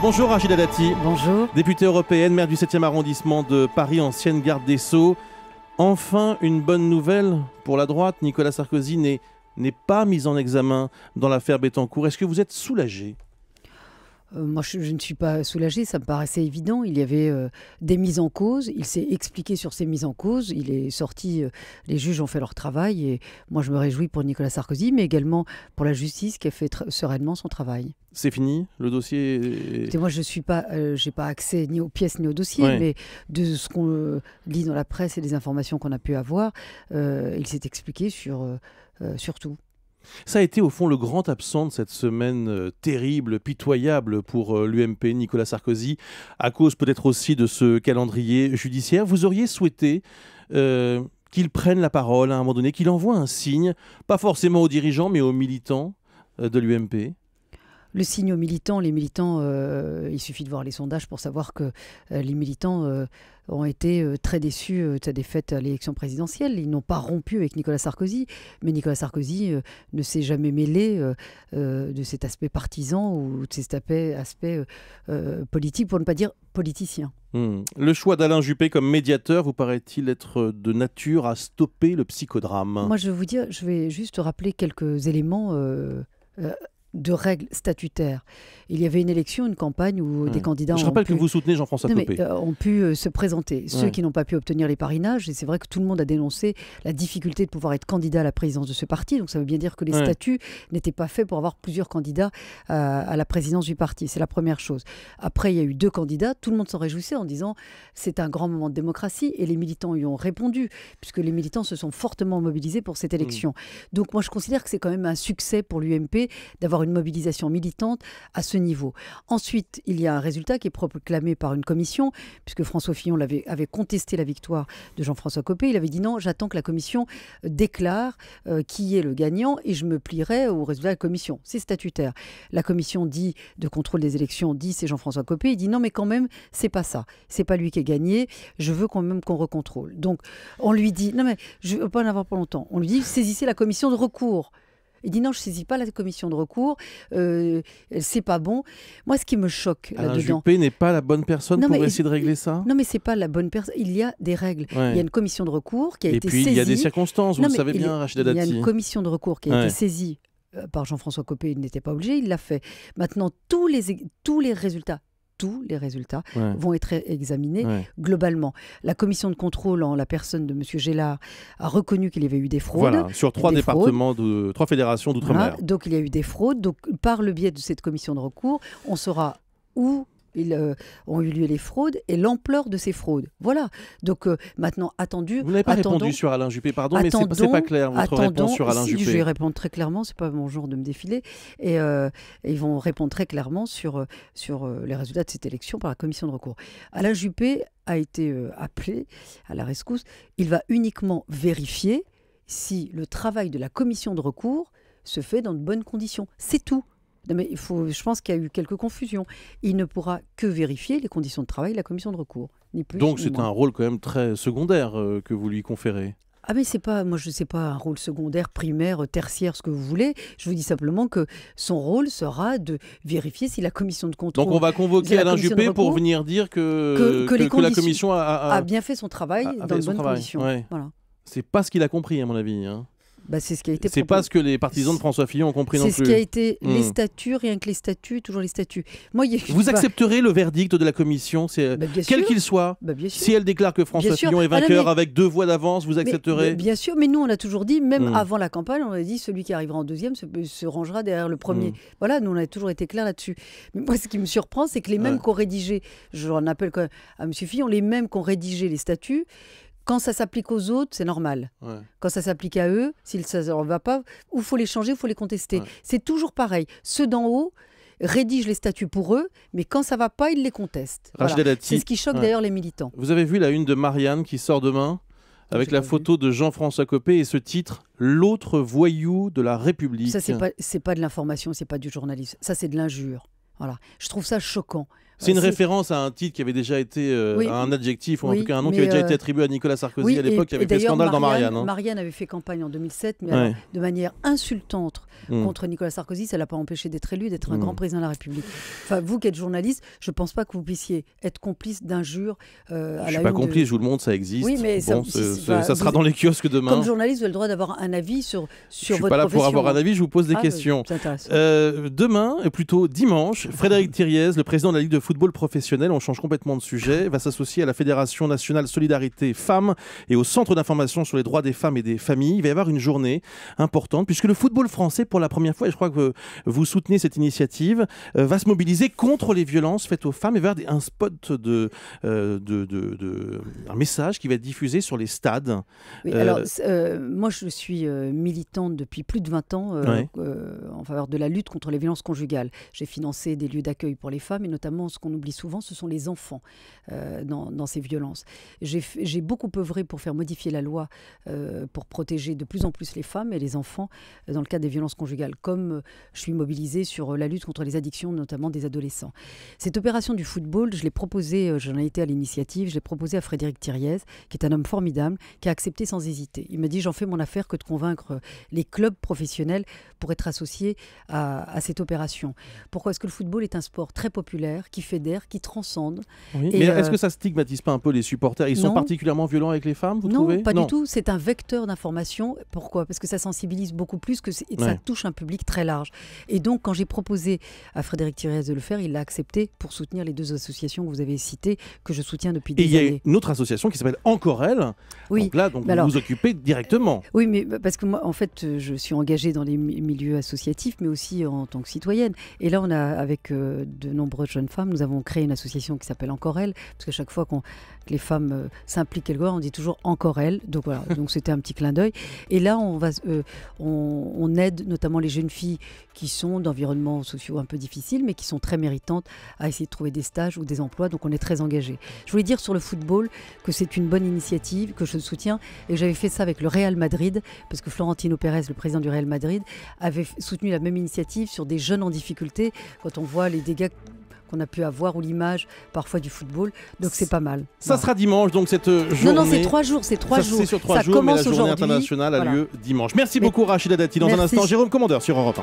Bonjour Rachida Dati. Bonjour. Députée européenne, maire du 7e arrondissement de Paris, ancienne garde des Sceaux. Enfin, une bonne nouvelle pour la droite. Nicolas Sarkozy n'est pas mis en examen dans l'affaire Bettencourt. Est-ce que vous êtes soulagé euh, moi, je, ne suis pas soulagée, ça me paraissait évident. Il y avait euh, des mises en cause, il s'est expliqué sur ces mises en cause, il est sorti, euh, les juges ont fait leur travail, et moi, je me réjouis pour Nicolas Sarkozy, mais également pour la justice qui a fait sereinement son travail. C'est fini Le dossier est... Moi, je n'ai pas, j'ai pas accès ni aux pièces ni au dossier, mais de ce qu'on lit dans la presse et des informations qu'on a pu avoir, il s'est expliqué sur, sur tout. Ça a été au fond le grand absent de cette semaine euh, terrible, pitoyable pour euh, l'UMP Nicolas Sarkozy, à cause peut-être aussi de ce calendrier judiciaire. Vous auriez souhaité euh, qu'il prenne la parole à un moment donné, qu'il envoie un signe, pas forcément aux dirigeants, mais aux militants de l'UMP le signe aux militants, les militants, euh, il suffit de voir les sondages pour savoir que euh, les militants euh, ont été très déçus de sa défaite à l'élection présidentielle. Ils n'ont pas rompu avec Nicolas Sarkozy, mais Nicolas Sarkozy ne s'est jamais mêlé de cet aspect partisan ou de cet aspect, politique, pour ne pas dire politicien. Hmm. Le choix d'Alain Juppé comme médiateur vous paraît-il être de nature à stopper le psychodrame Moi, je vais vous dire, je vais juste rappeler quelques éléments de règles statutaires. Il y avait une élection, une campagne où des candidats. Je rappelle que vous soutenez Jean-François Copé. Euh, ont pu euh, se présenter. Ceux qui n'ont pas pu obtenir les parrainages, et c'est vrai que tout le monde a dénoncé la difficulté de pouvoir être candidat à la présidence de ce parti. Donc ça veut bien dire que les statuts n'étaient pas faits pour avoir plusieurs candidats euh, à la présidence du parti. C'est la première chose. Après, il y a eu deux candidats. Tout le monde s'en réjouissait en disant c'est un grand moment de démocratie et les militants y ont répondu puisque les militants se sont fortement mobilisés pour cette mmh. élection. Donc moi je considère que c'est quand même un succès pour l'UMP d'avoir une mobilisation militante à ce niveau. Ensuite, il y a un résultat qui est proclamé par une commission, puisque François Fillon avait, contesté la victoire de Jean-François Copé. Il avait dit non, j'attends que la commission déclare euh, qui est le gagnant et je me plierai au résultat de la commission. C'est statutaire. La commission dit de contrôle des élections, dit c'est Jean-François Copé. Il dit non, mais quand même, c'est pas ça. C'est pas lui qui est gagné. Je veux quand même qu'on recontrôle. Donc, on lui dit non, mais je veux pas en avoir pas longtemps. On lui dit saisissez la commission de recours. Il dit non, je saisis pas la commission de recours, euh, c'est pas bon. Moi, ce qui me choque euh, là-dedans. Juppé n'est pas la bonne personne pour essayer de régler ça. Non, mais c'est pas la bonne personne. Il y a des règles. Il y a une commission de recours qui a été saisie. Et puis il y a des circonstances. Vous savez bien, Rachida Dati. Il y a une commission de recours qui a été saisie euh, par Jean-François Copé, il n'était pas obligé, il l'a fait. Maintenant, tous les, tous les résultats tous les résultats vont être examinés globalement. La commission de contrôle en la personne de M. Gélard a reconnu qu'il y avait eu des fraudes. sur trois départements, trois fédérations d'outre-mer. donc il y a eu des fraudes. Donc par le biais de cette commission de recours, on saura où euh, ont eu lieu les fraudes et l'ampleur de ces fraudes. Voilà. Donc euh, maintenant, attendu. Vous n'avez pas répondu sur Alain Juppé, pardon, mais mais c'est pas clair votre sur Alain Juppé. Je vais répondre très clairement, c'est pas mon genre de me défiler. Et euh, ils vont répondre très clairement sur, sur les résultats de cette élection par la commission de recours. Alain Juppé a été appelé à la rescousse. Il va uniquement vérifier si le travail de la commission de recours se fait dans de bonnes conditions. C'est tout. Non, mais il faut, je pense qu'il y a eu quelques confusions. Il ne pourra que vérifier les conditions de travail de la commission de recours, ni plus. Donc c'est un rôle quand même très secondaire euh, que vous lui conférez. Ah mais c'est pas, moi je sais pas un rôle secondaire, primaire, tertiaire, ce que vous voulez. Je vous dis simplement que son rôle sera de vérifier si la commission de contrôle. Donc on va convoquer Alain Juppé pour venir dire que, que, la commission a, bien fait son travail dans de bonnes conditions. Voilà. C'est pas ce qu'il a compris à mon avis. Hein. Bah, c'est ce qui a été. C'est pas ce que les partisans de François Fillon ont compris non plus. C'est ce qui a été hmm. les statuts, rien que les statuts, toujours les statuts. Moi, Vous accepterez le verdict de la commission, c'est bah, quel qu'il soit. Bah, si elle déclare que François Fillon est ah, vainqueur avec deux voix d'avance, vous accepterez. bien sûr, mais nous on a toujours dit, même hmm. avant la campagne, on a dit celui qui arrivera en deuxième se, rangera derrière le premier. Hmm. Voilà, nous on a toujours été clair là-dessus. Mais moi, ce qui me surprend, c'est que les mêmes qu'on qu'ont rédigé, je appelle quand même à M. Fillon, les mêmes qu'ont rédigé les statuts, quand ça s'applique aux autres, c'est normal. Quand ça s'applique à eux, s'ils ça ne va pas, ou faut les changer, ou faut les contester. C'est toujours pareil. Ceux d'en haut rédigent les statuts pour eux, mais quand ça va pas, ils les contestent. C'est ce qui choque d'ailleurs les militants. Vous avez vu la une de Marianne qui sort demain avec la photo de Jean-François Copé et ce titre L'autre voyou de la République. Ça, c'est pas, pas de l'information, c'est pas du journalisme. Ça, c'est de l'injure. Voilà. Je trouve ça choquant. C'est une référence à un titre qui avait déjà été, euh, un adjectif, ou tout cas un nom qui avait déjà euh, été attribué à Nicolas Sarkozy à l'époque, qui avait fait scandale dans Marianne. Hein. Marianne avait fait campagne en 2007, mais de manière insultante mm. contre Nicolas Sarkozy. Ça ne l'a pas empêché d'être élu, d'être un mm. grand président de la République. Enfin, vous qui êtes journaliste, je ne pense pas que vous puissiez être complice d'injures. Euh, je ne suis pas complice, je vous le montre, ça existe. Oui, mais ça, sera dans les kiosques demain. Comme journaliste, vous avez le droit d'avoir un avis sur, sur votre profession. Je suis pas là pour avoir un avis, je vous pose des ah, questions. Bah, demain, et plutôt dimanche, Frédéric Thiriez, le président de la Ligue de football professionnel, on change complètement de sujet, va s'associer à la Fédération nationale Solidarité Femmes et au Centre d'information sur les droits des femmes et des familles. Il va y avoir une journée importante puisque le football français, pour la première fois, et je crois que vous soutenez cette initiative, euh, va se mobiliser contre les violences faites aux femmes et vers un spot euh, de, de, de, un message qui va être diffusé sur les stades. Euh, alors moi je suis militante depuis plus de 20 ans en faveur de la lutte contre les violences conjugales. J'ai financé des lieux d'accueil pour les femmes et notamment ce qu'on oublie souvent, ce sont les enfants euh, dans, ces violences. J'ai beaucoup œuvré pour faire modifier la loi euh, pour protéger de plus en plus les femmes et les enfants euh, dans le cadre des violences conjugales, comme je suis mobilisée sur la lutte contre les addictions, notamment des adolescents. Cette opération du football, je l'ai proposée, j'en ai été à l'initiative, je l'ai proposée à Frédéric Thiriez, qui est un homme formidable, qui a accepté sans hésiter. Il m'a dit, j'en fais mon affaire que de convaincre les clubs professionnels pour être associés à, à cette opération. Pourquoi est-ce que le football est un sport très populaire qui fédère, qui transcende. Mais euh, est-ce que ça stigmatise pas un peu les supporters Ils sont particulièrement violents avec les femmes, vous trouvez Non, pas du tout. C'est un vecteur d'information. Pourquoi Parce que ça sensibilise beaucoup plus, que ça touche un public très large. Et donc, quand j'ai proposé à Frédéric Thiriez de le faire, il l'a accepté pour soutenir les deux associations que vous avez citées, que je soutiens depuis des années. Et il y a une autre association qui s'appelle Encore Elle. Oui. Donc là, donc, vous vous occupez directement. Oui, mais bah, parce que moi, en fait, je suis engagée dans les milieux associatifs, mais aussi en tant que citoyenne. Et là, on a, avec euh, de nombreuses jeunes femmes, nous avons créé une association qui s'appelle Encore Elle, parce qu'à chaque fois qu'on, que les femmes euh, s'impliquent quelque part, on dit toujours Encore Elle. Donc voilà, donc c'était un petit clin d'œil. Et là, on, va, euh, on, aide notamment les jeunes filles qui sont d'environnements sociaux un peu difficiles, mais qui sont très méritantes à essayer de trouver des stages ou des emplois. Donc on est très engagé. Je voulais dire sur le football que c'est une bonne initiative, que je soutiens. Et j'avais fait ça avec le Real Madrid, parce que Florentino Pérez, le président du Real Madrid, avait soutenu la même initiative sur des jeunes en difficulté. Quand on voit les dégâts on a pu avoir ou l'image parfois du football. Donc c'est pas mal. Ça sera dimanche, donc cette journée. Euh, non, non, c'est trois jours, c'est trois jours. ça commence aujourd'hui. la journée internationale a lieu dimanche. Merci beaucoup Rachida Dati. Dans un instant, Jérôme Commandeur sur Europe 1.